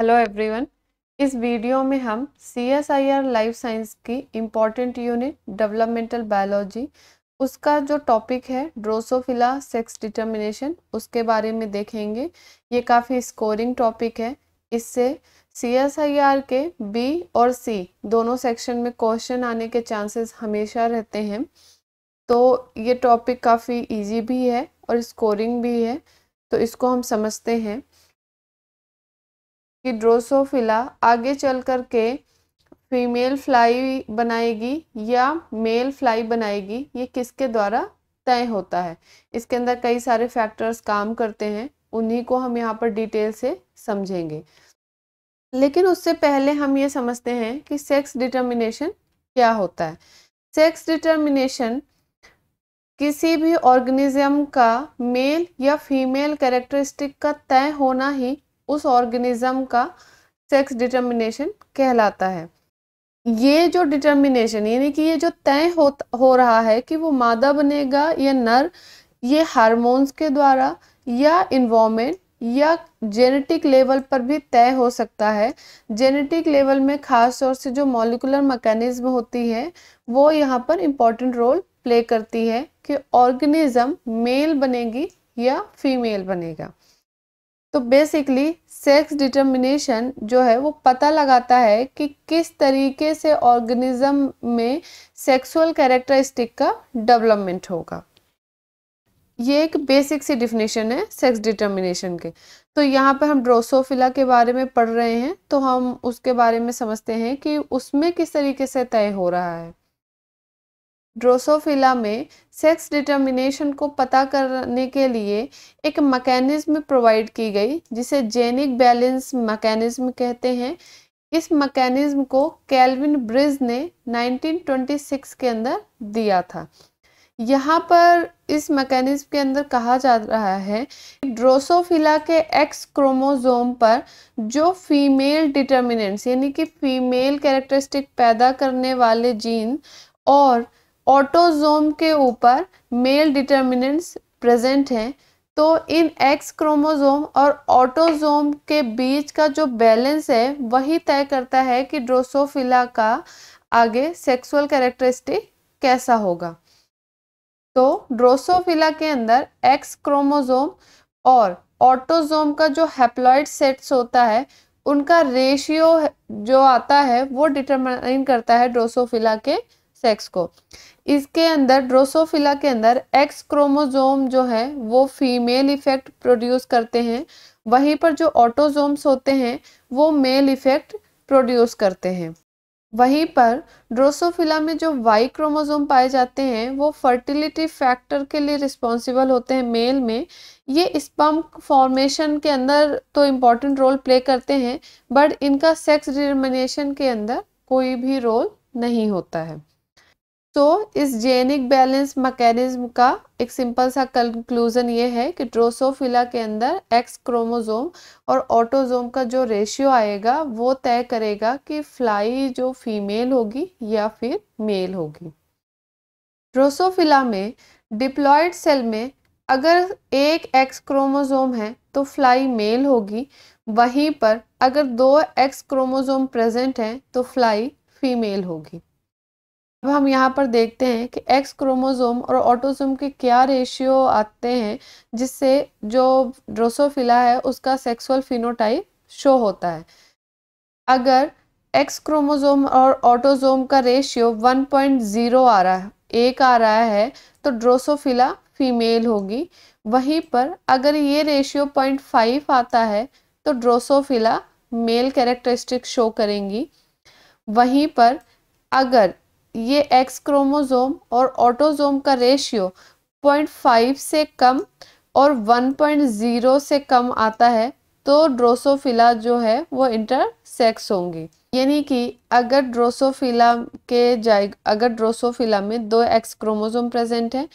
hello everyone इस video में हम C S I R life science की इम्पॉर्टेंट यूनिट डेवलपमेंटल बायोलॉजी उसका जो टॉपिक है ड्रोसोफिला सेक्स डिटर्मिनेशन उसके बारे में देखेंगे ये काफ़ी स्कोरिंग टॉपिक है इससे सी एस आई आर के बी और सी दोनों सेक्शन में क्वेश्चन आने के चांसेस हमेशा रहते हैं तो ये टॉपिक काफ़ी ईजी भी है और स्कोरिंग भी है तो इसको हम समझते हैं कि ड्रोसोफिला आगे चल कर के फीमेल फ्लाई बनाएगी या मेल फ्लाई बनाएगी ये किसके द्वारा तय होता है इसके अंदर कई सारे फैक्टर्स काम करते हैं उन्हीं को हम यहाँ पर डिटेल से समझेंगे लेकिन उससे पहले हम ये समझते हैं कि सेक्स डिटर्मिनेशन क्या होता है सेक्स डिटर्मिनेशन किसी भी ऑर्गेनिज्म का मेल या फीमेल कैरेक्टरिस्टिक का तय होना ही उस ऑर्गेनिज्म का सेक्स डिटर्मिनेशन कहलाता है ये जो डिटर्मिनेशन यानी कि ये जो तय हो हो रहा है कि वो मादा बनेगा या नर ये हार्मोन्स के द्वारा या इन्वॉमेंट या जेनेटिक लेवल पर भी तय हो सकता है जेनेटिक लेवल में खास तौर से जो मॉलिकुलर मैकेनिज्म होती है वो यहाँ पर इम्पॉर्टेंट रोल प्ले करती है कि ऑर्गेनिज्म मेल बनेगी या फीमेल बनेगा तो बेसिकली सेक्स डिटर्मिनेशन जो है वो पता लगाता है कि किस तरीके से ऑर्गेनिज्म में सेक्सुअल कैरेक्टरिस्टिक का डेवलपमेंट होगा ये एक बेसिक सी डिफिनेशन है सेक्स डिटर्मिनेशन के तो यहाँ पर हम ड्रोसोफिला के बारे में पढ़ रहे हैं तो हम उसके बारे में समझते हैं कि उसमें किस तरीके से तय हो रहा है ड्रोसोफिला में सेक्स डिटर्मिनेशन को पता करने के लिए एक मैकेनिज्म प्रोवाइड की गई जिसे जेनिक बैलेंस मैकेनिज्म कहते हैं इस मैकेनिज्म को कैलविन ब्रिज ने 1926 के अंदर दिया था यहाँ पर इस मैकेनिज्म के अंदर कहा जा रहा है ड्रोसोफिला के एक्स क्रोमोजोम पर जो फीमेल डिटर्मिनेंट्स यानी कि फीमेल कैरेक्टरिस्टिक पैदा करने वाले जीन और ऑटोजोम के ऊपर मेल डिटर्मिनेंट्स प्रेजेंट हैं तो इन एक्स क्रोमोजोम और ऑटोजोम के बीच का जो बैलेंस है वही तय करता है कि ड्रोसोफिला का आगे सेक्सुअल कैरेक्टरिस्टिक कैसा होगा तो ड्रोसोफिला के अंदर एक्स क्रोमोजोम और ऑटोजोम का जो हैप्लॉइड सेट्स होता है उनका रेशियो जो आता है वो डिटरमाइन करता है ड्रोसोफिला के सेक्स को इसके अंदर ड्रोसोफिला के अंदर एक्स क्रोमोजोम जो है वो फीमेल इफेक्ट प्रोड्यूस करते हैं वहीं पर जो ऑटोजोम्स होते हैं वो मेल इफेक्ट प्रोड्यूस करते हैं वहीं पर ड्रोसोफिला में जो वाई क्रोमोजोम पाए जाते हैं वो फर्टिलिटी फैक्टर के लिए रिस्पॉन्सिबल होते हैं मेल में ये स्पम फॉर्मेशन के अंदर तो इम्पॉर्टेंट रोल प्ले करते हैं बट इनका सेक्स डिटर्मिनेशन के अंदर कोई भी रोल नहीं होता है तो इस जेनिक बैलेंस मैकेनिज्म का एक सिंपल सा कंक्लूजन ये है कि ड्रोसोफिला के अंदर एक्स क्रोमोजोम और ऑटोजोम का जो रेशियो आएगा वो तय करेगा कि फ्लाई जो फीमेल होगी या फिर मेल होगी ड्रोसोफिला में डिप्लॉयड सेल में अगर एक एक्स क्रोमोजोम है तो फ्लाई मेल होगी वहीं पर अगर दो एक्स क्रोमोजोम प्रेजेंट हैं तो फ्लाई फीमेल होगी अब हम यहाँ पर देखते हैं कि एक्स क्रोमोसोम और ऑटोसोम के क्या रेशियो आते हैं जिससे जो ड्रोसोफिला है उसका सेक्सुअल फिनोटाइप शो होता है अगर एक्स क्रोमोसोम और ऑटोसोम का रेशियो 1.0 आ रहा है एक आ रहा है तो ड्रोसोफिला फीमेल होगी वहीं पर अगर ये रेशियो 0.5 आता है तो ड्रोसोफिला मेल कैरेक्टरिस्टिक शो करेंगी वहीं पर अगर ये एक्स क्रोमोजोम और ऑटोजोम का रेशियो 0.5 से कम और 1.0 से कम आता है तो ड्रोसोफिला जो है वो इंटरसेक्स होंगी यानी कि अगर ड्रोसोफिला के जाए अगर ड्रोसोफिला में दो एक्स क्रोमोजोम प्रेजेंट हैं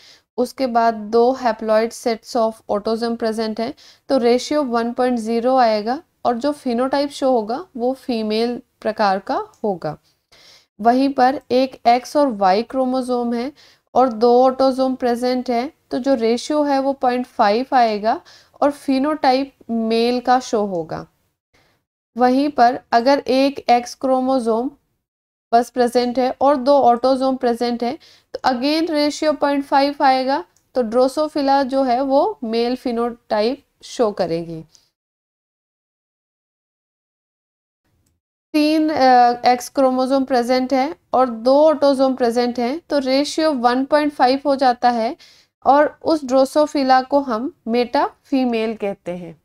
उसके बाद दो haploid sets of autosome present हैं तो रेशियो 1.0 आएगा और जो फिनोटाइप शो होगा वो फीमेल प्रकार का होगा वहीं पर एक एक्स और वाई क्रोमोजोम है और दो ऑटोजोम प्रेजेंट है तो जो रेशियो है वो पॉइंट फाइव आएगा और फिनोटाइप मेल का शो होगा वहीं पर अगर एक एक्स क्रोमोजोम बस प्रेजेंट है और दो ऑटोजोम प्रेजेंट है तो अगेन रेशियो पॉइंट फाइव आएगा तो ड्रोसोफिला जो है वो मेल फिनोटाइप शो करेगी तीन एक्स क्रोमोजोम प्रेजेंट है और दो ऑटोजोम प्रेजेंट हैं तो रेशियो 1.5 हो जाता है और उस ड्रोसोफिला को हम मेटा फीमेल कहते हैं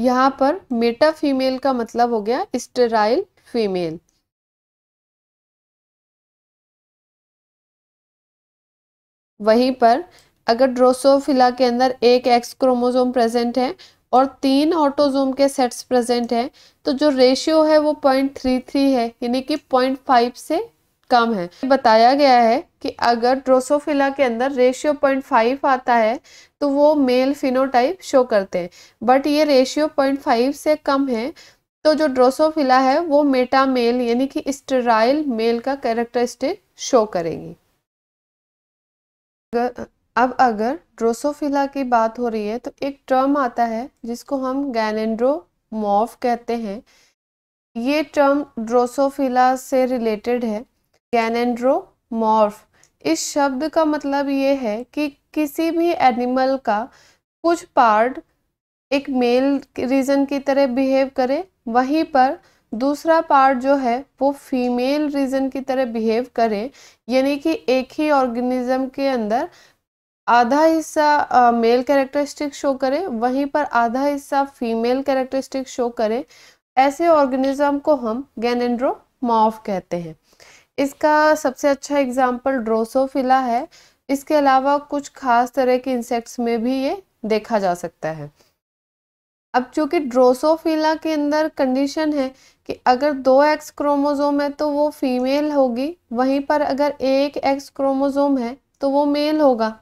यहाँ पर मेटा फीमेल का मतलब हो गया स्टेराइल फीमेल वहीं पर अगर ड्रोसोफिला के अंदर एक एक्स क्रोमोसोम प्रेजेंट है और तीन ऑटोजोम के सेट्स प्रेजेंट हैं तो जो रेशियो है वो पॉइंट थ्री थ्री है यानी कि पॉइंट फाइव से कम है बताया गया है कि अगर ड्रोसोफिला के अंदर रेशियो पॉइंट फाइव आता है तो वो मेल फिनोटाइप शो करते हैं बट ये रेशियो पॉइंट फाइव से कम है तो जो ड्रोसोफिला है वो मेटा मेल यानी कि स्टेराइल मेल का कैरेक्टरिस्टिक शो करेगी अब अगर ड्रोसोफिला की बात हो रही है तो एक टर्म आता है जिसको हम गैनेंड्रोमॉफ कहते हैं ये टर्म ड्रोसोफिला से रिलेटेड है गैनेंड्रोमॉर्फ इस शब्द का मतलब ये है कि किसी भी एनिमल का कुछ पार्ट एक मेल रीजन की तरह बिहेव करे वहीं पर दूसरा पार्ट जो है वो फीमेल रीजन की तरह बिहेव करे यानी कि एक ही ऑर्गेनिज्म के अंदर आधा हिस्सा मेल कैरेक्टरिस्टिक शो करे वहीं पर आधा हिस्सा फीमेल कैरेक्टरिस्टिक शो करे ऐसे ऑर्गेनिज्म को हम मॉफ कहते हैं इसका सबसे अच्छा एग्जाम्पल ड्रोसोफिला है इसके अलावा कुछ खास तरह के इंसेक्ट्स में भी ये देखा जा सकता है अब चूंकि ड्रोसोफिला के अंदर कंडीशन है कि अगर दो एक्स क्रोमोजोम है तो वो फीमेल होगी वहीं पर अगर एक एक्स क्रोमोजोम है तो वो मेल होगा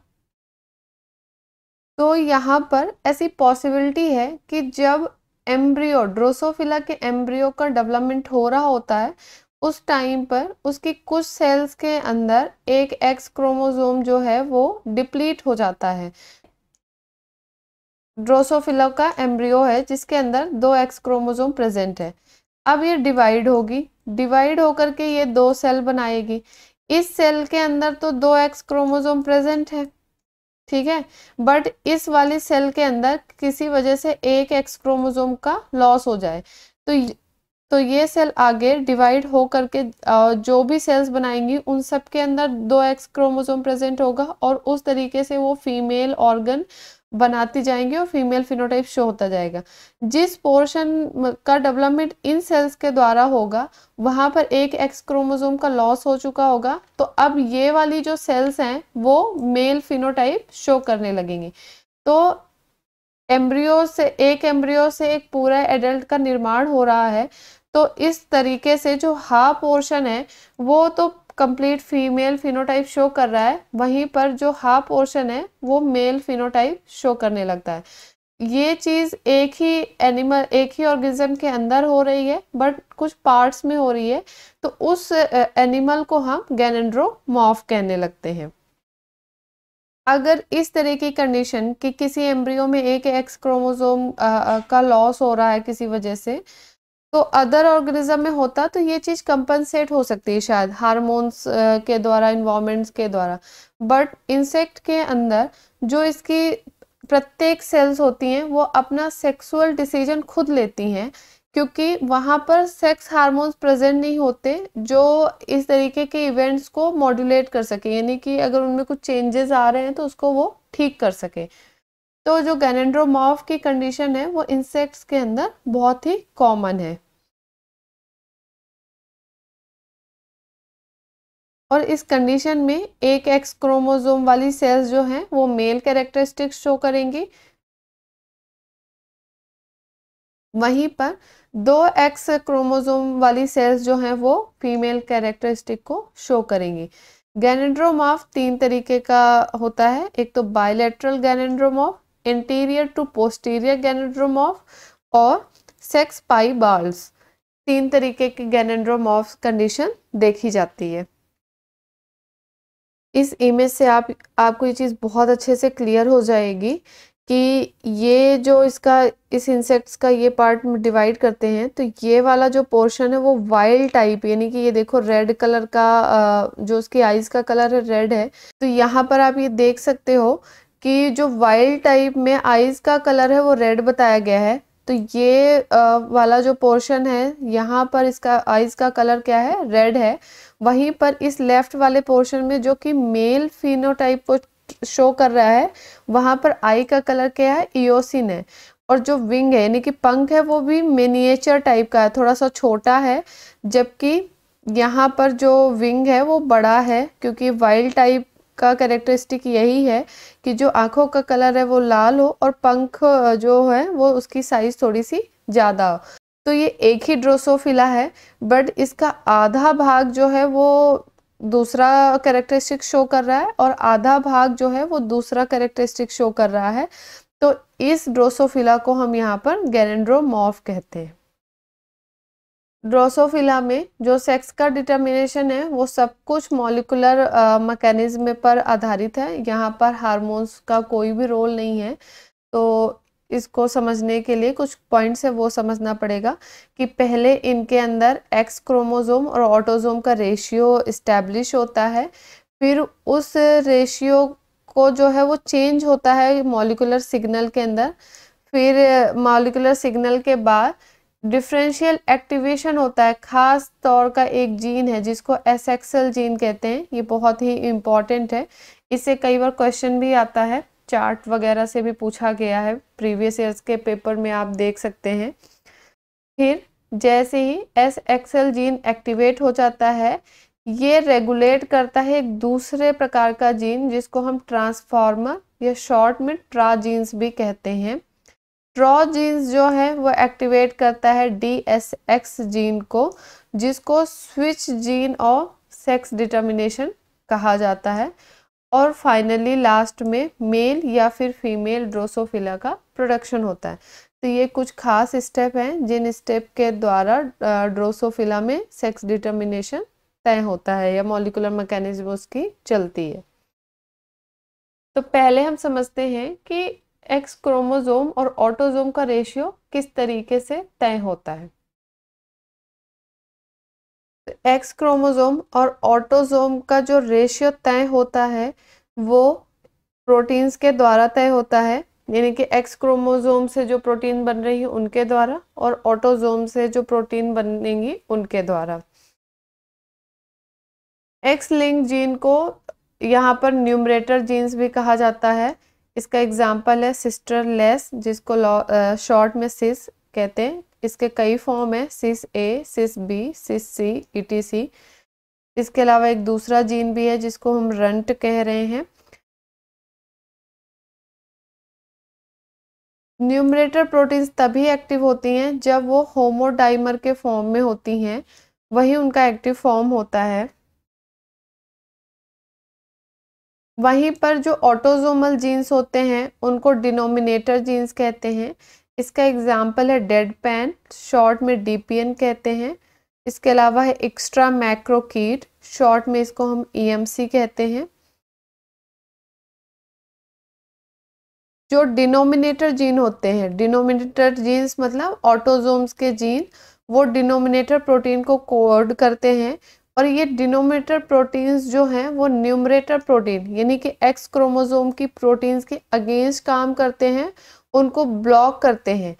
तो यहाँ पर ऐसी पॉसिबिलिटी है कि जब एम्ब्रियो ड्रोसोफिला के एम्ब्रियो का डेवलपमेंट हो रहा होता है उस टाइम पर उसकी कुछ सेल्स के अंदर एक एक्स क्रोमोसोम जो है वो डिप्लीट हो जाता है ड्रोसोफिला का एम्ब्रियो है जिसके अंदर दो एक्स क्रोमोसोम प्रेजेंट है अब ये डिवाइड होगी डिवाइड होकर के ये दो सेल बनाएगी इस सेल के अंदर तो दो एक्स क्रोमोसोम प्रेजेंट है ठीक है बट इस वाली सेल के अंदर किसी वजह से एक एक्स क्रोमोजोम का लॉस हो जाए तो तो ये सेल आगे डिवाइड हो करके जो भी सेल्स बनाएंगी उन सब के अंदर दो एक्स क्रोमोसोम प्रेजेंट होगा और उस तरीके से वो फीमेल ऑर्गन बनाती जाएंगी और फीमेल फिनोटाइप शो होता जाएगा जिस पोर्शन का डेवलपमेंट इन सेल्स के द्वारा होगा वहाँ पर एक एक्स क्रोमोजोम का लॉस हो चुका होगा तो अब ये वाली जो सेल्स हैं वो मेल फिनोटाइप शो करने लगेंगे तो एम्ब्रियो से एक एम्ब्रियो से एक पूरा एडल्ट का निर्माण हो रहा है तो इस तरीके से जो हा पोर्शन है वो तो कंप्लीट फीमेल फिनोटाइप शो कर रहा है वहीं पर जो हाफ पोर्शन है वो मेल फिनोटाइप शो करने लगता है ये चीज़ एक ही एनिमल एक ही ऑर्गेनिज्म के अंदर हो रही है बट कुछ पार्ट्स में हो रही है तो उस एनिमल को हम गैनेंड्रोमॉफ कहने लगते हैं अगर इस तरह की कंडीशन कि किसी एम्ब्रियो में एक एक्स क्रोमोसोम का लॉस हो रहा है किसी वजह से तो अदर ऑर्गेनिज्म में होता तो ये चीज़ कंपनसेट हो सकती है शायद हारमोन्स के द्वारा इन्वामेंट्स के द्वारा बट इंसेक्ट के अंदर जो इसकी प्रत्येक सेल्स होती हैं वो अपना सेक्सुअल डिसीजन खुद लेती हैं क्योंकि वहाँ पर सेक्स हार्मोन्स प्रेजेंट नहीं होते जो इस तरीके के इवेंट्स को मॉड्यूलेट कर सके यानी कि अगर उनमें कुछ चेंजेस आ रहे हैं तो उसको वो ठीक कर सके तो जो गैनेड्रोमॉफ की कंडीशन है वो इंसेक्ट्स के अंदर बहुत ही कॉमन है और इस कंडीशन में एक एक्स क्रोमोजोम वाली सेल्स जो हैं वो मेल कैरेक्टरिस्टिक्स शो करेंगी वहीं पर दो एक्स क्रोमोजोम वाली सेल्स जो हैं वो फीमेल कैरेक्टरिस्टिक को शो करेंगी गैनेड्रोमॉफ तीन तरीके का होता है एक तो bilateral gynandromorph anterior to posterior gynandromorph और सेक्स पाई बाल्स तीन तरीके के गैनेड्रोमॉफ कंडीशन देखी जाती है इस इमेज से आप आपको ये चीज़ बहुत अच्छे से क्लियर हो जाएगी कि ये जो इसका इस इंसेक्ट्स का ये पार्ट डिवाइड करते हैं तो ये वाला जो पोर्शन है वो वाइल्ड टाइप यानी कि ये देखो रेड कलर का जो उसकी आइज़ का कलर है रेड है तो यहाँ पर आप ये देख सकते हो कि जो वाइल्ड टाइप में आइज़ का कलर है वो रेड बताया गया है तो ये वाला जो पोर्शन है यहाँ पर इसका आइज़ का कलर क्या है रेड है वहीं पर इस लेफ़्ट वाले पोर्शन में जो कि मेल फिनोटाइप को शो कर रहा है वहाँ पर आई का कलर क्या है इोसिन है और जो विंग है यानी कि पंख है वो भी मिनिएचर टाइप का है थोड़ा सा छोटा है जबकि यहाँ पर जो विंग है वो बड़ा है क्योंकि वाइल्ड टाइप का कैरेक्टरिस्टिक यही है कि जो आँखों का कलर है वो लाल हो और पंख जो है वो उसकी साइज़ थोड़ी सी ज़्यादा हो तो ये एक ही ड्रोसोफिला है बट इसका आधा भाग जो है वो दूसरा करेक्टरिस्टिक शो कर रहा है और आधा भाग जो है वो दूसरा करेक्टरिस्टिक शो कर रहा है तो इस ड्रोसोफिला को हम यहाँ पर गैरेंड्रोमॉर्फ कहते हैं ड्रोसोफिला में जो सेक्स का डिटर्मिनेशन है वो सब कुछ मॉलिकुलर मैकेनिज्म पर आधारित है यहाँ पर हार्मोन्स का कोई भी रोल नहीं है तो इसको समझने के लिए कुछ पॉइंट्स है वो समझना पड़ेगा कि पहले इनके अंदर एक्स क्रोमोजोम और ऑटोजोम का रेशियो इस्टेब्लिश होता है फिर उस रेशियो को जो है वो चेंज होता है मॉलिकुलर सिग्नल के अंदर फिर मॉलिकुलर सिग्नल के बाद डिफरेंशियल एक्टिवेशन होता है खास तौर का एक जीन है जिसको एसेक्सल जीन कहते हैं ये बहुत ही इम्पॉर्टेंट है इससे कई बार क्वेश्चन भी आता है चार्ट वगैरह से भी पूछा गया है प्रीवियस ईयर्स के पेपर में आप देख सकते हैं फिर जैसे ही एस एक्सएल जीन एक्टिवेट हो जाता है ये रेगुलेट करता है एक दूसरे प्रकार का जीन जिसको हम ट्रांसफार्मर या शॉर्ट में ट्रा जीन्स भी कहते हैं ट्रॉ जीन्स जो है वो एक्टिवेट करता है डी एस एक्स जीन को जिसको स्विच जीन और सेक्स डिटर्मिनेशन कहा जाता है और फाइनली लास्ट में मेल या फिर फीमेल ड्रोसोफिला का प्रोडक्शन होता है तो ये कुछ खास स्टेप हैं जिन स्टेप के द्वारा ड्रोसोफिला में सेक्स डिटर्मिनेशन तय होता है या मॉलिकुलर मैकेनिज्म उसकी चलती है तो पहले हम समझते हैं कि एक्स क्रोमोजोम और ऑटोजोम का रेशियो किस तरीके से तय होता है एक्स क्रोमोजोम और ऑटोजोम का जो रेशियो तय होता है वो प्रोटीन्स के द्वारा तय होता है यानी कि एक्स क्रोमोजोम से जो प्रोटीन बन रही है उनके द्वारा और ऑटोजोम से जो प्रोटीन बनेंगी उनके द्वारा एक्स लिंक जीन को यहाँ पर न्यूमरेटर जीन्स भी कहा जाता है इसका एग्जाम्पल है सिस्टर लेस जिसको शॉर्ट में सिस कहते हैं इसके कई फॉर्म है सिस ए सिस बी सिस सी ई इसके अलावा एक दूसरा जीन भी है जिसको हम रंट कह रहे हैं न्यूमरेटर प्रोटीन्स तभी एक्टिव होती हैं जब वो होमोडाइमर के फॉर्म में होती हैं वही उनका एक्टिव फॉर्म होता है वहीं पर जो ऑटोजोमल जीन्स होते हैं उनको डिनोमिनेटर जीन्स कहते हैं इसका एग्जाम्पल है डेड पैन शॉर्ट में डीपीएन कहते हैं इसके अलावा है एक्स्ट्रा मैक्रोकीट शॉर्ट में इसको हम ईएमसी e कहते हैं जो डिनोमिनेटर जीन होते हैं डिनोमिनेटर जीन्स मतलब ऑटोजोम्स के जीन वो डिनोमिनेटर प्रोटीन को कोड करते हैं और ये डिनोमेटर प्रोटीन्स जो हैं वो न्यूमरेटर प्रोटीन यानी कि एक्स क्रोमोजोम की प्रोटीन्स के अगेंस्ट काम करते हैं उनको ब्लॉक करते हैं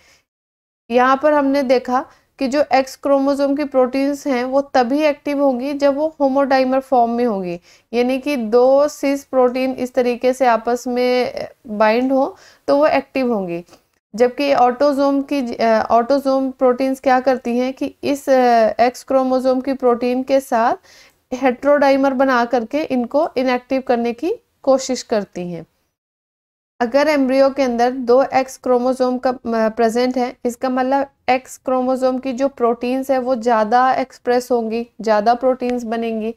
यहाँ पर हमने देखा कि जो एक्स क्रोमोजोम की प्रोटीन्स हैं वो तभी एक्टिव होंगी जब वो होमोडाइमर फॉर्म में होंगी यानी कि दो सिस प्रोटीन इस तरीके से आपस में बाइंड हो तो वो एक्टिव होंगी जबकि ऑटोजोम की ऑटोजोम प्रोटीन्स क्या करती हैं कि इस एक्स क्रोमोजोम की प्रोटीन के साथ हेट्रोडाइमर बना करके इनको इनएक्टिव करने की कोशिश करती हैं अगर एम्ब्रियो के अंदर दो एक्स क्रोमोजोम का प्रेजेंट है इसका मतलब एक्स क्रोमोजोम की जो प्रोटीन्स है वो ज़्यादा एक्सप्रेस होंगी ज़्यादा प्रोटीन्स बनेंगी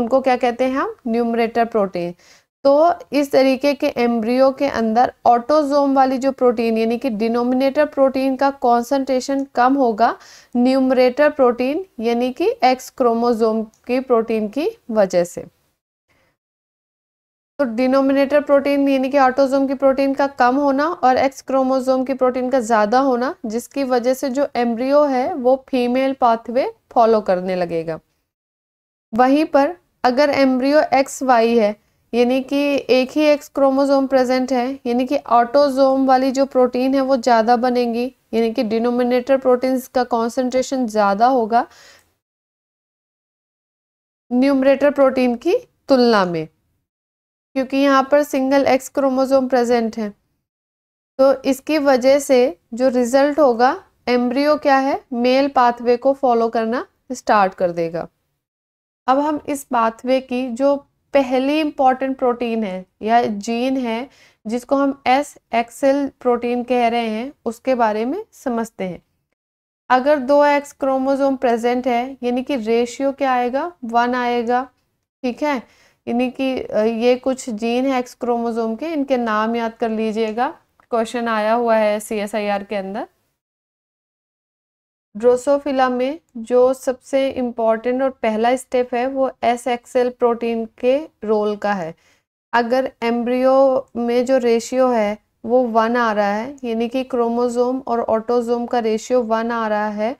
उनको क्या कहते हैं हम न्यूमरेटर प्रोटीन तो इस तरीके के एम्ब्रियो के अंदर ऑटोजोम वाली जो प्रोटीन यानी कि डिनोमिनेटर प्रोटीन का कॉन्सेंट्रेशन कम होगा न्यूमरेटर प्रोटीन यानी कि एक्स क्रोमोजोम की प्रोटीन की वजह से तो डिनोमिनेटर प्रोटीन यानी कि ऑटोजोम की प्रोटीन का कम होना और एक्स क्रोमोजोम की प्रोटीन का ज़्यादा होना जिसकी वजह से जो एम्ब्रियो है वो फीमेल पाथवे फॉलो करने लगेगा वहीं पर अगर एम्ब्रियो एक्स वाई है यानी कि एक ही एक्स क्रोमोजोम प्रेजेंट है यानी कि ऑटोजोम वाली जो प्रोटीन है वो ज़्यादा बनेंगी यानी कि डिनोमिनेटर प्रोटीन्स का कॉन्सेंट्रेशन ज़्यादा होगा न्यूमरेटर प्रोटीन की तुलना में क्योंकि यहाँ पर सिंगल एक्स क्रोमोजोम प्रेजेंट है तो इसकी वजह से जो रिजल्ट होगा एम्ब्रियो क्या है मेल पाथवे को फॉलो करना स्टार्ट कर देगा अब हम इस पाथवे की जो पहली इम्पॉर्टेंट प्रोटीन है या जीन है जिसको हम एस एक्सेल प्रोटीन कह रहे हैं उसके बारे में समझते हैं अगर दो एक्स क्रोमोजोम प्रेजेंट है यानी कि रेशियो क्या आएगा वन आएगा ठीक है यानी कि ये कुछ जीन है एक्स क्रोमोजोम के इनके नाम याद कर लीजिएगा क्वेश्चन आया हुआ है सी एस आई आर के अंदर ड्रोसोफिला में जो सबसे इम्पॉर्टेंट और पहला स्टेप है वो एस एक्सेल प्रोटीन के रोल का है अगर एम्ब्रियो में जो रेशियो है वो वन आ रहा है यानी कि क्रोमोजोम और ऑटोजोम का रेशियो वन आ रहा है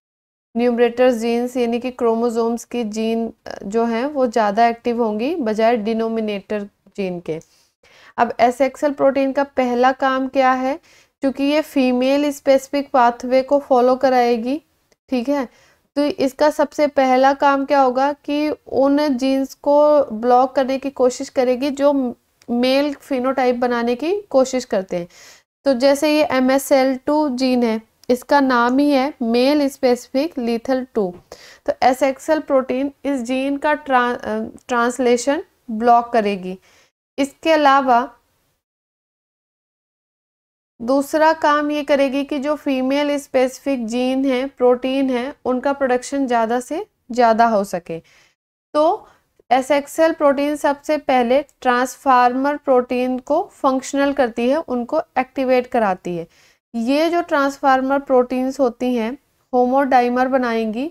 न्यूमरेटर जीन्स यानी कि क्रोमोजोम्स की जीन जो हैं वो ज़्यादा एक्टिव होंगी बजाय डिनोमिनेटर जीन के अब एस एक्सल प्रोटीन का पहला काम क्या है क्योंकि ये फीमेल स्पेसिफिक पाथवे को फॉलो कराएगी ठीक है तो इसका सबसे पहला काम क्या होगा कि उन जीन्स को ब्लॉक करने की कोशिश करेगी जो मेल फिनोटाइप बनाने की कोशिश करते हैं तो जैसे ये M S L two gene है इसका नाम ही है मेल स्पेसिफिक लीथल टू तो एस एक्सएल प्रोटीन इस जीन का ट्रां ट्रांसलेशन ब्लॉक करेगी इसके अलावा दूसरा काम ये करेगी कि जो फीमेल स्पेसिफिक जीन है प्रोटीन है उनका प्रोडक्शन ज़्यादा से ज़्यादा हो सके तो एक्सएल प्रोटीन सबसे पहले ट्रांसफार्मर प्रोटीन को फंक्शनल करती है उनको एक्टिवेट कराती है ये जो ट्रांसफार्मर प्रोटीन्स होती हैं होमोडाइमर बनाएंगी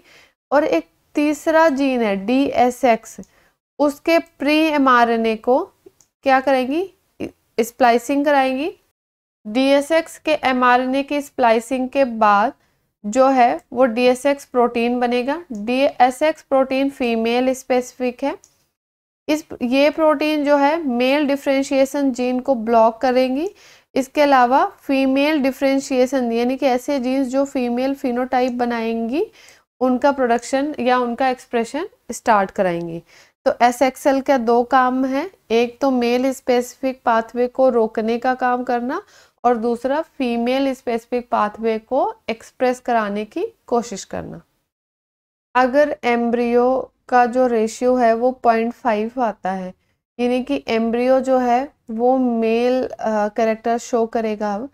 और एक तीसरा जीन है डी एस एक्स उसके प्री एम को क्या करेंगी स्प्लाइसिंग कराएंगी डीएसएक्स के एमआरएनए की स्प्लाइसिंग के बाद जो है वो डीएसएक्स प्रोटीन बनेगा डीएसएक्स प्रोटीन फीमेल स्पेसिफिक है इस ये प्रोटीन जो है मेल डिफ्रेंशिएशन जीन को ब्लॉक करेंगी इसके अलावा फीमेल डिफ्रेंशिएशन यानी कि ऐसे जीन्स जो फीमेल फिनोटाइप बनाएंगी उनका प्रोडक्शन या उनका एक्सप्रेशन स्टार्ट कराएंगी तो एस एक्सएल का दो काम है एक तो मेल स्पेसिफिक पाथवे को रोकने का काम करना और दूसरा फीमेल स्पेसिफिक पाथवे को एक्सप्रेस कराने की कोशिश करना अगर एम्ब्रियो का जो रेशियो है वो पॉइंट फाइव आता है यानी कि एम्ब्रियो जो है वो मेल करेक्टर शो करेगा अब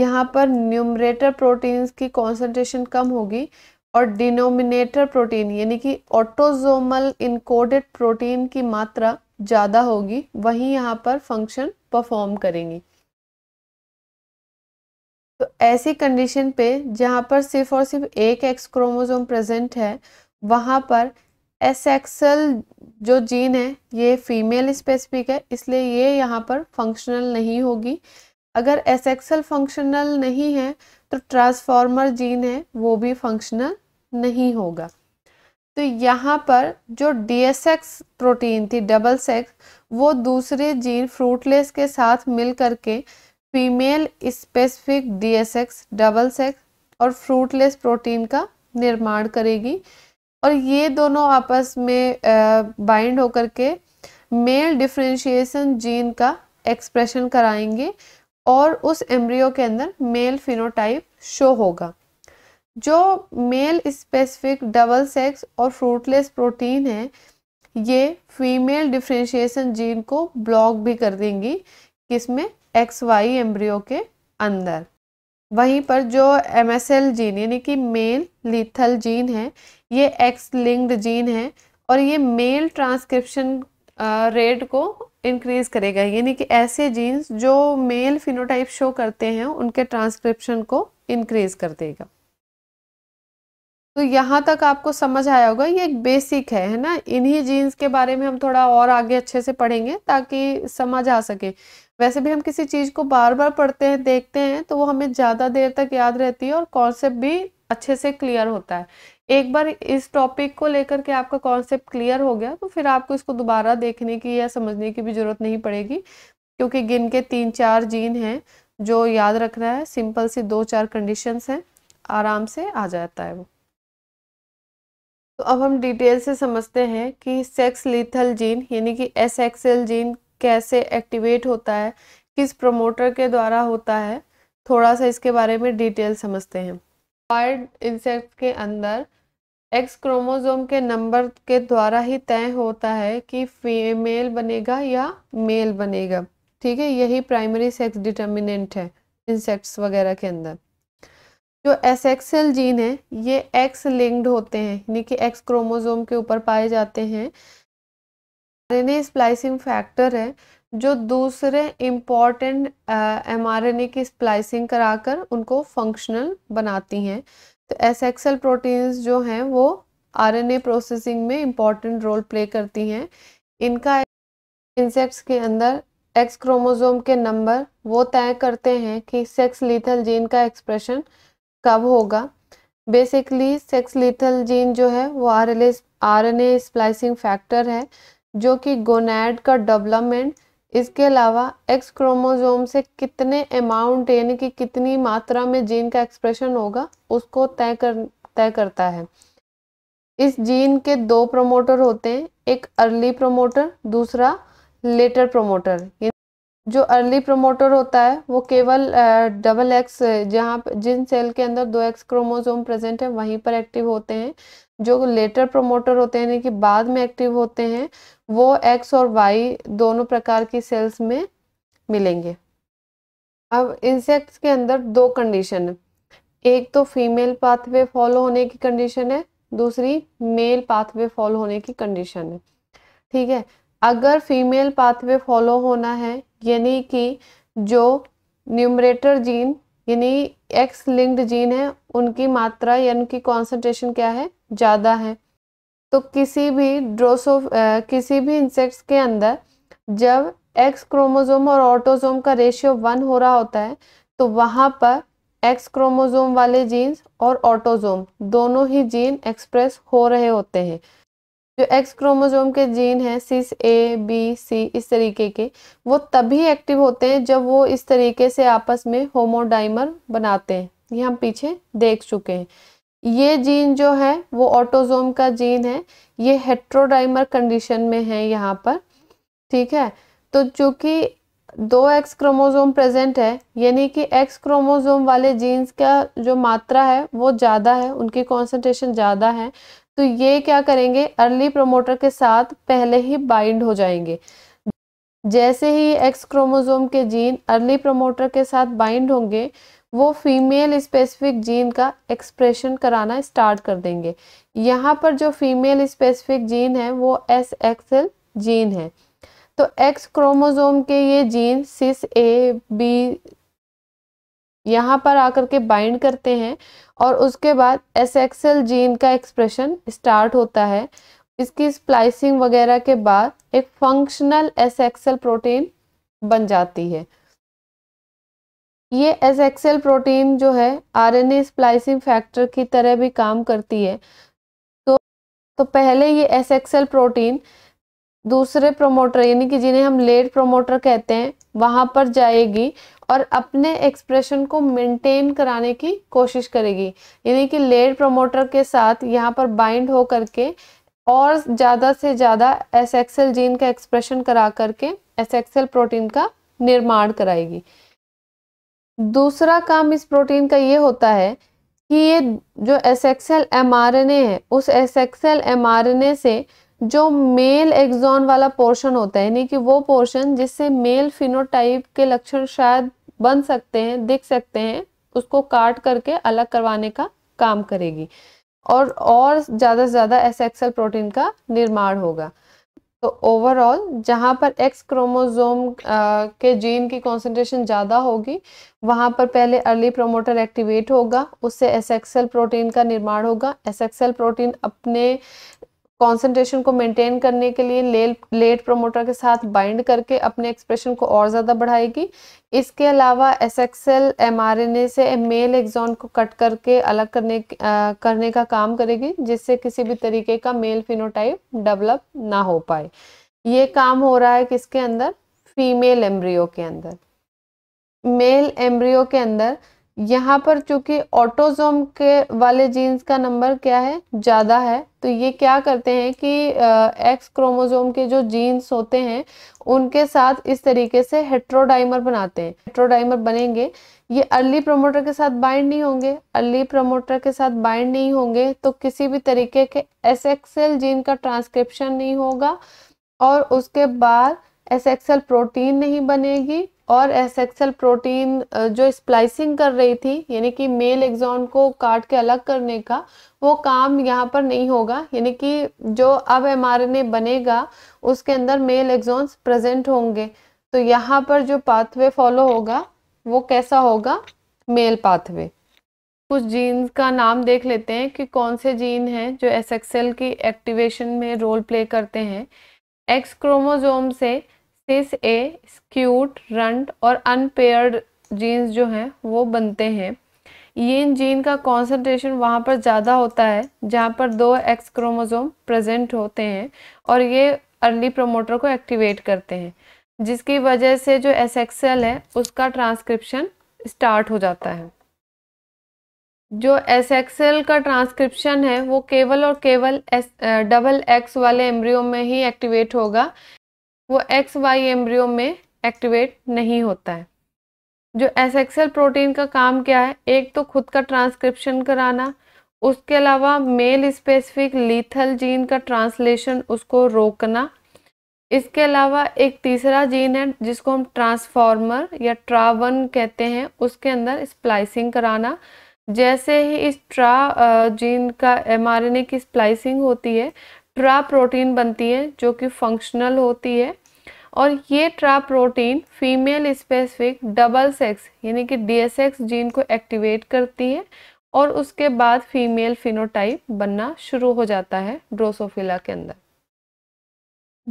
यहाँ पर न्यूमरेटर प्रोटीन्स की कॉन्सेंट्रेशन कम होगी और डिनोमिनेटर प्रोटीन यानी कि ऑटोजोमल इनकोडेड प्रोटीन की मात्रा ज़्यादा होगी वहीं यहाँ पर फंक्शन परफॉर्म करेंगी तो ऐसी कंडीशन पे जहाँ पर सिर्फ और सिर्फ एक एक्स क्रोमोसोम प्रेजेंट है वहाँ पर एस एक्सल जो जीन है ये फीमेल स्पेसिफिक है इसलिए ये यहाँ पर फंक्शनल नहीं होगी अगर एस एक्सल फंक्शनल नहीं है तो ट्रांसफॉर्मर जीन है वो भी फंक्शनल नहीं होगा तो यहाँ पर जो डीएसएक्स प्रोटीन थी डबल सेक्स वो दूसरे जीन फ्रूटलेस के साथ मिल करके female specific DSX double sex और फ्रूटलेस प्रोटीन का निर्माण करेगी और ये दोनों आपस में बाइंड होकर के मेल डिफ्रेंशिएशन जीन का एक्सप्रेशन कराएंगे और उस एम्ब्रियो के अंदर मेल फिनोटाइप शो होगा जो मेल स्पेसिफिक डबल सेक्स और फ्रूटलेस प्रोटीन है ये फीमेल डिफ्रेंशिएशन जीन को ब्लॉक भी कर देंगी किसमें एक्स वाई एम्ब्रियो के अंदर वहीं पर जो एम एस एल जीन यानी कि मेल लीथल जीन है ये एक्स लिंक्ड जीन है और ये मेल ट्रांसक्रिप्शन रेट को इंक्रीज करेगा यानी कि ऐसे जीन्स जो मेल फिनोटाइप शो करते हैं उनके ट्रांसक्रिप्शन को इंक्रीज कर देगा तो यहाँ तक आपको समझ आया होगा ये एक बेसिक है है ना इन्हीं जीन्स के बारे में हम थोड़ा और आगे अच्छे से पढ़ेंगे ताकि समझ आ सके वैसे भी हम किसी चीज़ को बार बार पढ़ते हैं देखते हैं तो वो हमें ज़्यादा देर तक याद रहती है और कॉन्सेप्ट भी अच्छे से क्लियर होता है एक बार इस टॉपिक को लेकर के आपका कॉन्सेप्ट क्लियर हो गया तो फिर आपको इसको दोबारा देखने की या समझने की भी ज़रूरत नहीं पड़ेगी क्योंकि गिन के तीन चार जीन हैं जो याद रखना है सिंपल सी दो चार कंडीशंस हैं आराम से आ जाता है वो तो अब हम डिटेल से समझते हैं कि सेक्स लीथल जीन यानी कि एस एक्सएल जीन कैसे एक्टिवेट होता है किस प्रमोटर के द्वारा होता है थोड़ा सा इसके बारे में डिटेल समझते हैं वायर्ड इंसेक्ट के अंदर एक्स क्रोमोसोम के नंबर के द्वारा ही तय होता है कि फीमेल बनेगा या मेल बनेगा ठीक है यही प्राइमरी सेक्स डिटर्मिनेंट है इंसेक्ट्स वगैरह के अंदर जो एसेक्सल जीन है ये एक्स लिंक्ड होते हैं यानी कि एक्स क्रोमोसोम के ऊपर पाए जाते हैं आरएनए स्प्लाइसिंग फैक्टर है जो दूसरे इम्पॉर्टेंट एमआरएनए की स्प्लाइसिंग कराकर उनको फंक्शनल बनाती हैं तो एसेक्सल प्रोटीन्स जो हैं वो आरएनए प्रोसेसिंग में इम्पॉर्टेंट रोल प्ले करती हैं इनका इंसेक्ट्स के अंदर एक्स क्रोमोसोम के नंबर वो तय करते हैं कि सेक्स लीथल जीन का एक्सप्रेशन कब होगा बेसिकली सेक्स लीथल जीन जो है वो R L R N A splicing factor है जो कि गोनेड का डेवलपमेंट इसके अलावा एक्स क्रोमोजोम से कितने अमाउंट यानी कि कितनी मात्रा में जीन का एक्सप्रेशन होगा उसको तय कर तय करता है इस जीन के दो प्रोमोटर होते हैं एक अर्ली प्रोमोटर दूसरा लेटर प्रोमोटर जो अर्ली प्रोमोटर होता है वो केवल डबल एक्स जहाँ जिन सेल के अंदर दो एक्स क्रोमोसोम प्रेजेंट है वहीं पर एक्टिव होते हैं जो लेटर प्रोमोटर होते हैं यानी कि बाद में एक्टिव होते हैं वो एक्स और वाई दोनों प्रकार की सेल्स में मिलेंगे अब इंसेक्ट्स के अंदर दो कंडीशन है एक तो फीमेल पाथवे फॉलो होने की कंडीशन है दूसरी मेल पाथवे फॉलो होने की कंडीशन है ठीक है अगर फीमेल पाथवे फॉलो होना है यानी कि जो न्यूमरेटर जीन यानी एक्स लिंक्ड जीन है उनकी मात्रा या उनकी कॉन्सेंट्रेशन क्या है ज़्यादा है तो किसी भी ड्रोसो किसी भी इंसेक्ट्स के अंदर जब एक्स क्रोमोजोम और ऑटोजोम का रेशियो वन हो रहा होता है तो वहाँ पर एक्स क्रोमोजोम वाले जीन्स और ऑटोजोम दोनों ही जीन एक्सप्रेस हो रहे होते हैं जो एक्स क्रोमोजोम के जीन हैं सिस ए बी सी इस तरीके के वो तभी एक्टिव होते हैं जब वो इस तरीके से आपस में होमोडाइमर बनाते हैं ये हम पीछे देख चुके हैं ये जीन जो है वो ऑटोजोम का जीन है ये हेट्रोडाइमर कंडीशन में है यहाँ पर ठीक है तो चूंकि दो एक्स क्रोमोजोम प्रेजेंट है यानी कि एक्स क्रोमोजोम वाले जीन्स का जो मात्रा है वो ज़्यादा है उनकी कॉन्सेंट्रेशन ज़्यादा है तो ये क्या करेंगे अर्ली प्रोमोटर के साथ पहले ही बाइंड हो जाएंगे जैसे ही एक्स क्रोमोजोम के जीन अर्ली प्रोमोटर के साथ बाइंड होंगे वो फीमेल स्पेसिफिक जीन का एक्सप्रेशन कराना स्टार्ट कर देंगे यहाँ पर जो फीमेल स्पेसिफिक जीन है वो एस एक्सएल जीन है तो एक्स क्रोमोजोम के ये जीन सिस ए बी यहाँ पर आकर के बाइंड करते हैं और उसके बाद एस एक्सएल जीन का एक्सप्रेशन स्टार्ट होता है इसकी स्प्लाइसिंग वगैरह के बाद एक फंक्शनल एस एक्सएल प्रोटीन बन जाती है ये एस एक्सएल प्रोटीन जो है आरएनए स्प्लाइसिंग फैक्टर की तरह भी काम करती है तो तो पहले ये एस एक्सएल प्रोटीन दूसरे प्रोमोटर यानी कि जिन्हें हम लेट प्रोमोटर कहते हैं वहाँ पर जाएगी और अपने एक्सप्रेशन को मेंटेन कराने की कोशिश करेगी यानी कि लेड प्रमोटर के साथ यहाँ पर बाइंड हो करके और ज़्यादा से ज़्यादा एस एक्सएल जीन का एक्सप्रेशन करा करके एस एक्सएल प्रोटीन का निर्माण कराएगी दूसरा काम इस प्रोटीन का ये होता है कि ये जो एस एक्सएल एम है उस एस एक्सएल एम से जो मेल एग्जॉन वाला पोर्शन होता है यानी कि वो पोर्शन जिससे मेल फिनोटाइप के लक्षण शायद बन सकते हैं दिख सकते हैं उसको काट करके अलग करवाने का काम करेगी और और ज़्यादा से ज़्यादा एस एक्सएल प्रोटीन का निर्माण होगा तो ओवरऑल जहाँ पर एक्स क्रोमोजोम के जीन की कॉन्सेंट्रेशन ज़्यादा होगी वहाँ पर पहले अर्ली प्रोमोटर एक्टिवेट होगा उससे एस एक्सएल प्रोटीन का निर्माण होगा एस एक्सएल प्रोटीन अपने कॉन्सेंट्रेशन को मेंटेन करने के लिए ले, लेट प्रोमोटर के साथ बाइंड करके अपने एक्सप्रेशन को और ज़्यादा बढ़ाएगी इसके अलावा एस एक्सएल एमआरएनए से मेल एग्जॉन को कट करके अलग करने आ, करने का काम करेगी जिससे किसी भी तरीके का मेल फिनोटाइप डेवलप ना हो पाए ये काम हो रहा है किसके अंदर फीमेल एम्ब्रियो के अंदर मेल एम्ब्रियो के अंदर यहाँ पर चूंकि ऑटोजोम के वाले जीन्स का नंबर क्या है ज़्यादा है तो ये क्या करते हैं कि एक्स क्रोमोजोम के जो जीन्स होते हैं उनके साथ इस तरीके से हेट्रोडाइमर बनाते हैं हेट्रोडाइमर बनेंगे ये अर्ली प्रमोटर के साथ बाइंड नहीं होंगे अर्ली प्रमोटर के साथ बाइंड नहीं होंगे तो किसी भी तरीके के एस जीन का ट्रांसक्रिप्शन नहीं होगा और उसके बाद एस प्रोटीन नहीं बनेगी और एस एक्सएल प्रोटीन जो स्प्लाइसिंग कर रही थी यानी कि मेल एग्जॉन को काट के अलग करने का वो काम यहाँ पर नहीं होगा यानी कि जो अब एम बनेगा उसके अंदर मेल एग्जॉन्स प्रेजेंट होंगे तो यहाँ पर जो पाथवे फॉलो होगा वो कैसा होगा मेल पाथवे कुछ जीन्स का नाम देख लेते हैं कि कौन से जीन हैं जो एस की एक्टिवेशन में रोल प्ले करते हैं एक्स क्रोमोजोम से सिस ए स्क्यूट रंट और अनपेयर्ड जीन्स जो हैं वो बनते हैं ये जीन का कॉन्सेंट्रेशन वहाँ पर ज़्यादा होता है जहाँ पर दो एक्स क्रोमोसोम प्रेजेंट होते हैं और ये अर्ली प्रोमोटर को एक्टिवेट करते हैं जिसकी वजह से जो एक्सएल है उसका ट्रांसक्रिप्शन स्टार्ट हो जाता है जो एक्सएल का ट्रांसक्रिप्शन है वो केवल और केवल एस डबल एक्स वाले एम्ब्रियो में ही एक्टिवेट होगा वो एक्स वाई एम्ब्रियो में एक्टिवेट नहीं होता है जो एसेक्सल प्रोटीन का काम क्या है एक तो खुद का ट्रांसक्रिप्शन कराना उसके अलावा मेल स्पेसिफिक लीथल जीन का ट्रांसलेशन उसको रोकना इसके अलावा एक तीसरा जीन है जिसको हम ट्रांसफॉर्मर या ट्रावन कहते हैं उसके अंदर स्प्लाइसिंग कराना जैसे ही इस ट्रा जीन का एमआरएनए की स्प्लाइसिंग होती है ट्रा प्रोटीन बनती है जो कि फंक्शनल होती है और ये tra protein female specific double sex यानी कि डीएसएक्स जीन को एक्टिवेट करती है और उसके बाद फीमेल फिनोटाइप बनना शुरू हो जाता है ड्रोसोफिला के अंदर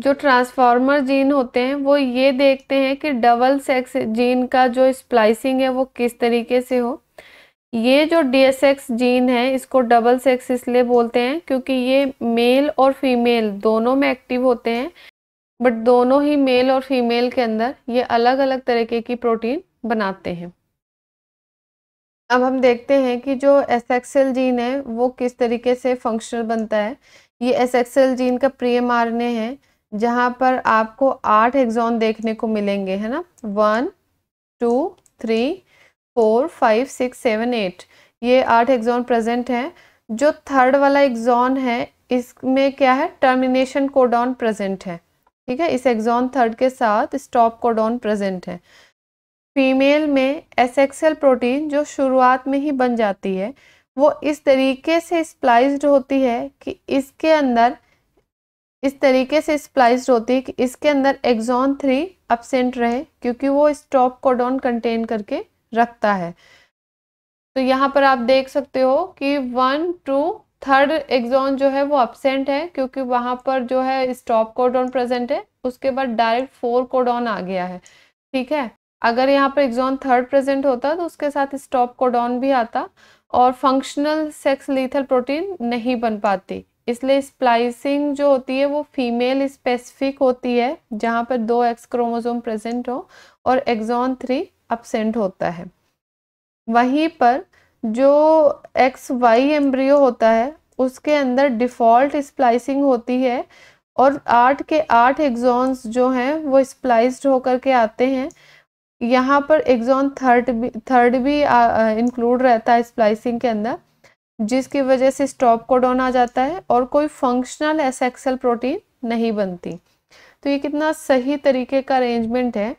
जो ट्रांसफार्मर जीन होते हैं वो ये देखते हैं कि डबल सेक्स जीन का जो स्प्लाइसिंग है वो किस तरीके से हो ये जो डीएसएक्स जीन है इसको डबल सेक्स इसलिए बोलते हैं क्योंकि ये मेल और फीमेल दोनों में एक्टिव होते हैं बट दोनों ही मेल और फीमेल के अंदर ये अलग अलग तरीके की प्रोटीन बनाते हैं अब हम देखते हैं कि जो एस एक्सएल जीन है वो किस तरीके से फंक्शनल बनता है ये एस एक्सएल जीन का प्रिय मारने है जहाँ पर आपको आठ एग्जॉन देखने को मिलेंगे है ना one two three four five six seven eight ये आठ एग्जॉन प्रेजेंट हैं जो थर्ड वाला एग्जॉन है इसमें क्या है टर्मिनेशन कोडॉन प्रेजेंट है ठीक है इस एक्सॉन थर्ड के साथ स्टॉप कोडोन प्रेजेंट है फीमेल में एसेक्सल प्रोटीन जो शुरुआत में ही बन जाती है वो इस तरीके से स्प्लाइज्ड होती है कि इसके अंदर इस तरीके से स्प्लाइज होती है कि इसके अंदर एग्जॉन थ्री अपसेंट रहे क्योंकि वो स्टॉप कोडोन कंटेन करके रखता है तो यहाँ पर आप देख सकते हो कि वन टू थर्ड एग्जॉन जो है वो अपसेंट है क्योंकि वहाँ पर जो है स्टॉप कोडॉन प्रेजेंट है उसके बाद डायरेक्ट फोर कोडॉन आ गया है ठीक है अगर यहाँ पर एग्जॉन थर्ड प्रेजेंट होता तो उसके साथ स्टॉप कोडॉन भी आता और फंक्शनल सेक्स लीथल प्रोटीन नहीं बन पाती इसलिए स्प्लाइसिंग जो होती है वो फीमेल स्पेसिफिक होती है जहाँ पर दो एक्स क्रोमोजोम प्रेजेंट हो और एग्जॉन थ्री अपसेंट होता है वहीं पर जो एक्स वाई एम्ब्रियो होता है उसके अंदर डिफ़ॉल्ट स्प्लाइसिंग होती है और आठ के आठ एग्जॉन्स जो हैं वो स्प्लाइस्ड होकर के आते हैं यहाँ पर एग्जॉन थर्ड भी थर्ड भी इंक्लूड रहता है स्प्लाइसिंग के अंदर जिसकी वजह से स्टॉप कोडोन आ जाता है और कोई फंक्शनल एसेक्सल प्रोटीन नहीं बनती तो ये कितना सही तरीके का अरेंजमेंट है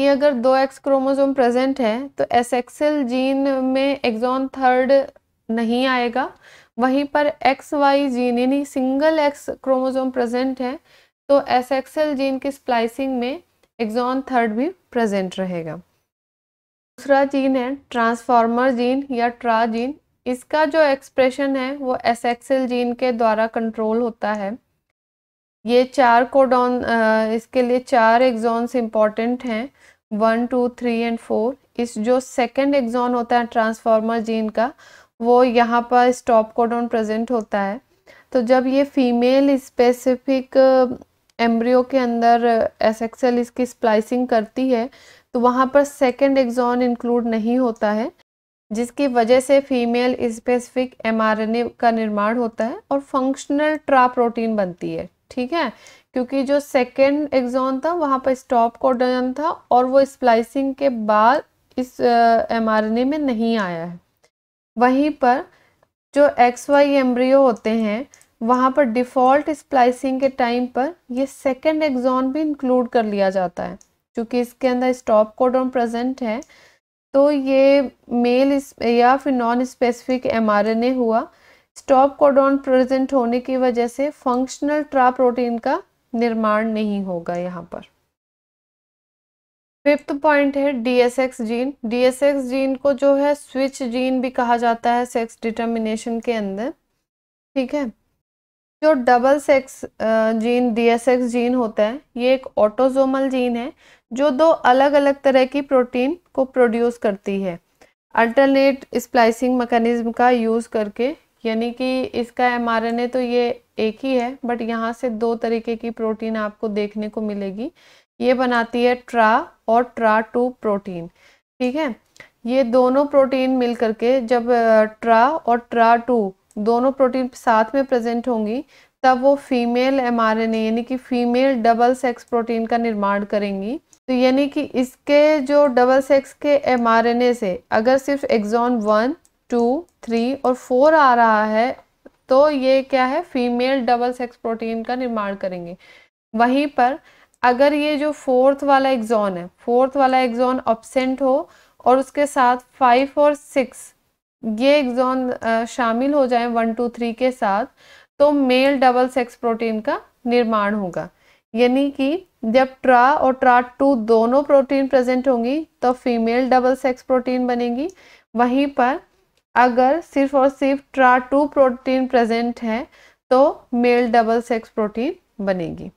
कि अगर दो एक्स क्रोमोजोम प्रेजेंट है तो एस एक्सएल जीन में एक्सॉन थर्ड नहीं आएगा वहीं पर एक्स वाई जीन यानी सिंगल एक्स क्रोमोजोम प्रेजेंट है तो एस एक्सएल जीन की स्प्लाइसिंग में एक्सॉन थर्ड भी प्रेजेंट रहेगा दूसरा जीन है ट्रांसफार्मर जीन या ट्रा जीन इसका जो एक्सप्रेशन है वो एस एक्सएल जीन के द्वारा कंट्रोल होता है ये चार कोडॉन इसके लिए चार एग्जॉन्स इम्पॉर्टेंट हैं one two three and four इस जो सेकेंड एग्जॉन होता है ट्रांसफार्मर जीन का वो यहाँ पर स्टॉप कोडोन प्रेजेंट होता है तो जब ये फीमेल स्पेसिफिक एम्ब्रियो के अंदर एसेक्सल uh, इसकी स्प्लाइसिंग करती है तो वहाँ पर सेकेंड एग्जॉन इंक्लूड नहीं होता है जिसकी वजह से फीमेल स्पेसिफिक एमआरएनए का निर्माण होता है और फंक्शनल ट्रा प्रोटीन बनती है ठीक है क्योंकि जो सेकेंड एग्जॉन था वहाँ पर स्टॉप कोडन था और वो स्प्लाइसिंग के बाद इस एम में नहीं आया है वहीं पर जो एक्स वाई एम्ब्रियो होते हैं वहाँ पर डिफ़ॉल्ट स्प्लाइसिंग के टाइम पर ये सेकेंड एग्जॉन भी इंक्लूड कर लिया जाता है क्योंकि इसके अंदर स्टॉप कोडन प्रजेंट है तो ये मेल या फिर नॉन स्पेसिफिक एम हुआ स्टॉप कोडॉन प्रेजेंट होने की वजह से फंक्शनल ट्रा प्रोटीन का निर्माण नहीं होगा यहाँ पर फिफ्थ पॉइंट है डीएसएक्स जीन डीएसएक्स जीन को जो है स्विच जीन भी कहा जाता है सेक्स डिटर्मिनेशन के अंदर ठीक है जो double sex gene DSX gene होता है ये एक ऑटोजोमल जीन है जो दो अलग अलग तरह की प्रोटीन को प्रोड्यूस करती है अल्टरनेट स्प्लाइसिंग मैकेनिज्म का यूज़ करके यानी कि इसका एम तो ये एक ही है बट यहाँ से दो तरीके की प्रोटीन आपको देखने को मिलेगी ये बनाती है ट्रा और ट्रा टू प्रोटीन ठीक है ये दोनों प्रोटीन मिल करके जब ट्रा और ट्रा टू दोनों प्रोटीन साथ में प्रेजेंट होंगी तब वो फीमेल एम यानी कि फीमेल डबल सेक्स प्रोटीन का निर्माण करेंगी तो यानी कि इसके जो डबल सेक्स के एम से अगर सिर्फ एग्जॉन वन टू थ्री और फोर आ रहा है तो ये क्या है फीमेल डबल सेक्स प्रोटीन का निर्माण करेंगे वहीं पर अगर ये जो फोर्थ वाला एग्जॉन है फोर्थ वाला एग्जॉन ऑब्सेंट हो और उसके साथ फाइव और सिक्स ये एग्जॉन शामिल हो जाए वन टू थ्री के साथ तो मेल डबल सेक्स प्रोटीन का निर्माण होगा यानी कि जब ट्रा और ट्रा टू दोनों प्रोटीन प्रेजेंट होंगी तो फीमेल डबल सेक्स प्रोटीन बनेगी वहीं पर अगर सिर्फ और सिर्फ ट्रा टू प्रोटीन प्रेजेंट है तो मेल डबल सेक्स प्रोटीन बनेगी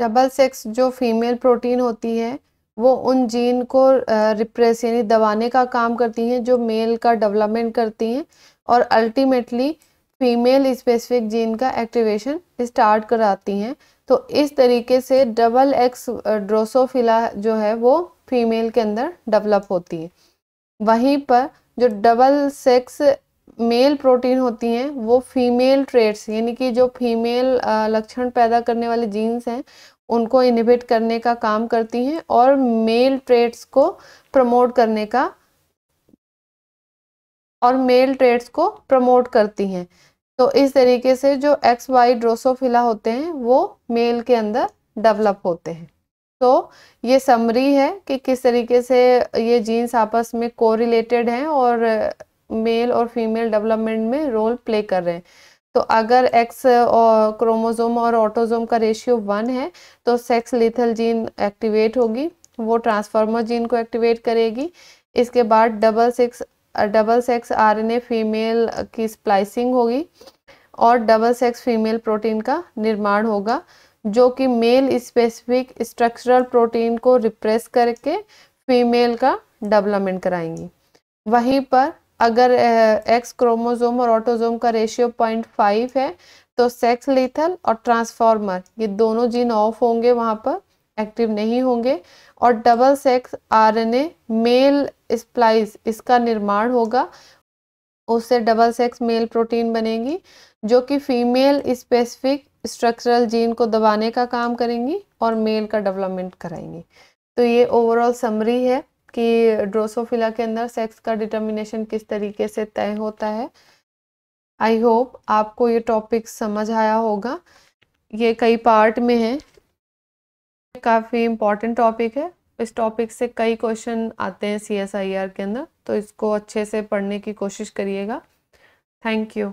डबल सेक्स जो फीमेल प्रोटीन होती है वो उन जीन को रिप्रेस यानी दबाने का काम करती हैं जो मेल का डेवलपमेंट करती हैं और अल्टीमेटली फीमेल स्पेसिफिक जीन का एक्टिवेशन स्टार्ट कराती हैं तो इस तरीके से डबल एक्स ड्रोसोफिला जो है वो फीमेल के अंदर डेवलप होती है वहीं पर जो डबल सेक्स मेल प्रोटीन होती हैं वो फीमेल ट्रेड्स यानी कि जो फीमेल लक्षण पैदा करने वाले जीन्स हैं उनको इनहिबिट करने का काम करती हैं और मेल ट्रेड्स को प्रमोट करने का और मेल ट्रेड्स को प्रमोट करती हैं तो इस तरीके से जो एक्स वाई ड्रोसोफिला होते हैं वो मेल के अंदर डेवलप होते हैं तो ये समरी है कि किस तरीके से ये जीन्स आपस में कोरिलेटेड हैं और मेल और फीमेल डेवलपमेंट में रोल प्ले कर रहे हैं तो अगर एक्स और क्रोमोजोम और ऑटोजोम का रेशियो वन है तो सेक्स लिथल जीन एक्टिवेट होगी वो ट्रांसफार्मर जीन को एक्टिवेट करेगी इसके बाद double six double sex RNA female की स्प्लाइसिंग होगी और डबल सेक्स फीमेल प्रोटीन का निर्माण होगा जो कि मेल स्पेसिफिक स्ट्रक्चरल प्रोटीन को रिप्रेस करके फीमेल का डेवलपमेंट कराएंगी वहीं पर अगर एक्स क्रोमोजोम और ऑटोजोम का रेशियो पॉइंट फाइव है तो सेक्स लीथल और ट्रांसफॉर्मर ये दोनों जीन ऑफ होंगे वहाँ पर एक्टिव नहीं होंगे और double sex RNA male splice इसका निर्माण होगा उससे डबल सेक्स मेल प्रोटीन बनेगी जो कि फीमेल स्पेसिफिक स्ट्रक्चरल जीन को दबाने का काम करेंगी और मेल का डेवलपमेंट कराएंगी तो ये ओवरऑल समरी है कि ड्रोसोफिला के अंदर सेक्स का डिटर्मिनेशन किस तरीके से तय होता है आई होप आपको ये टॉपिक समझ आया होगा ये कई पार्ट में है काफ़ी इम्पॉर्टेंट टॉपिक है इस टॉपिक से कई क्वेश्चन आते हैं सी के अंदर तो इसको अच्छे से पढ़ने की कोशिश करिएगा थैंक यू